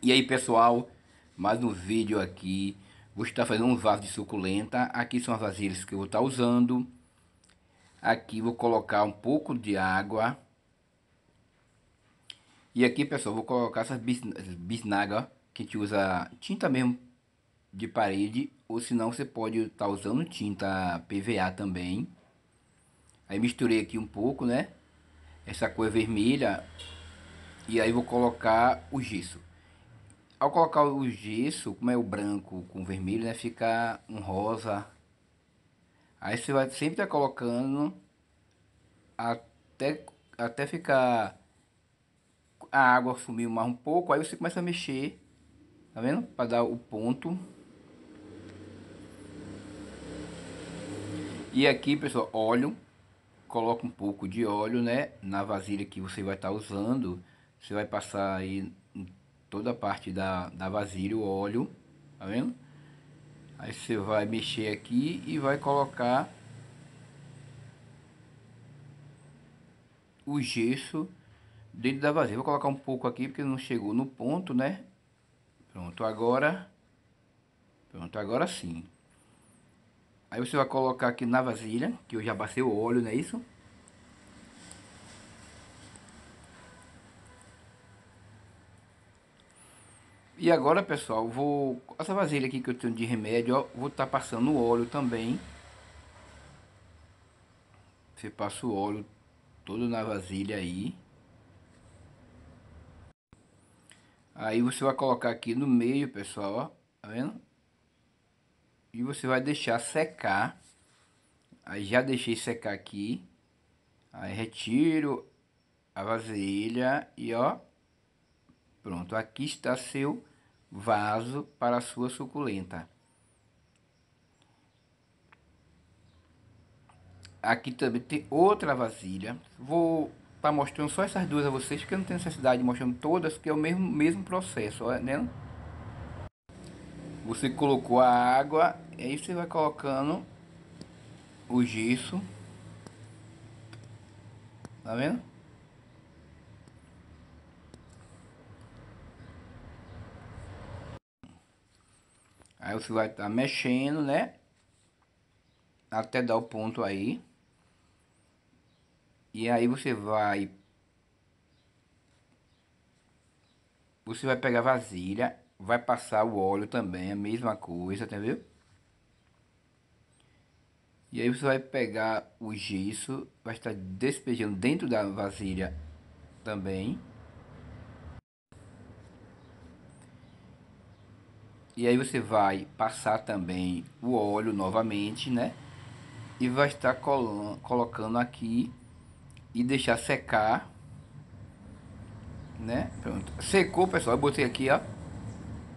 E aí pessoal, mais um vídeo aqui, vou estar fazendo um vaso de suculenta, aqui são as vasilhas que eu vou estar usando. Aqui vou colocar um pouco de água. E aqui pessoal, vou colocar essas bisnaga, que a gente usa tinta mesmo de parede, ou se não você pode estar usando tinta PVA também. Aí misturei aqui um pouco, né? Essa cor vermelha. E aí vou colocar o gesso ao colocar o gesso, como é o branco com o vermelho, né, fica um rosa. Aí você vai sempre estar tá colocando até, até ficar a água sumir mais um pouco, aí você começa a mexer, tá vendo? Para dar o ponto. E aqui, pessoal, óleo. Coloca um pouco de óleo, né? Na vasilha que você vai estar tá usando. Você vai passar aí toda a parte da, da vasilha, o óleo, tá vendo? Aí você vai mexer aqui e vai colocar o gesso dentro da vasilha. Vou colocar um pouco aqui porque não chegou no ponto, né? Pronto, agora... Pronto, agora sim. Aí você vai colocar aqui na vasilha, que eu já passei o óleo, não é isso? E agora, pessoal, vou essa vasilha aqui que eu tenho de remédio, ó, vou estar tá passando o óleo também. Você passa o óleo todo na vasilha aí. Aí você vai colocar aqui no meio, pessoal, ó, tá vendo? E você vai deixar secar. Aí já deixei secar aqui. Aí retiro a vasilha e ó, Pronto, aqui está seu vaso para sua suculenta. Aqui também tem outra vasilha. Vou estar tá mostrando só essas duas a vocês, porque eu não tenho necessidade de mostrando todas, que é o mesmo, mesmo processo, né? Você colocou a água, aí você vai colocando o gesso. Tá vendo? Aí você vai estar tá mexendo, né? Até dar o ponto aí. E aí você vai... Você vai pegar vasilha, vai passar o óleo também, a mesma coisa, entendeu? Tá e aí você vai pegar o gesso, vai estar despejando dentro da vasilha também. E aí você vai passar também o óleo novamente, né? E vai estar colocando aqui e deixar secar, né? Pronto. Secou, pessoal. Eu botei aqui, ó.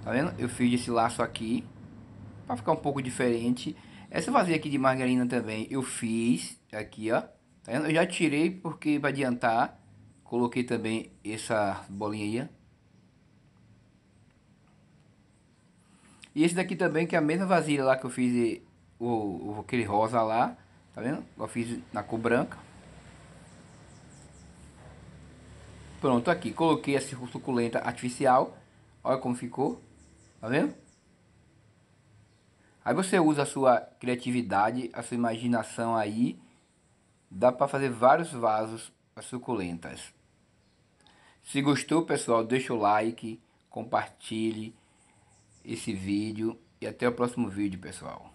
Tá vendo? Eu fiz esse laço aqui para ficar um pouco diferente. Essa vazia aqui de margarina também eu fiz aqui, ó. Tá vendo? Eu já tirei porque para adiantar, coloquei também essa bolinha aí, ó. E esse daqui também, que é a mesma vasilha lá que eu fiz o, o aquele rosa lá. Tá vendo? Eu fiz na cor branca. Pronto, aqui. Coloquei essa suculenta artificial. Olha como ficou. Tá vendo? Aí você usa a sua criatividade, a sua imaginação aí. Dá para fazer vários vasos suculentas. Se gostou, pessoal, deixa o like, compartilhe esse vídeo e até o próximo vídeo, pessoal.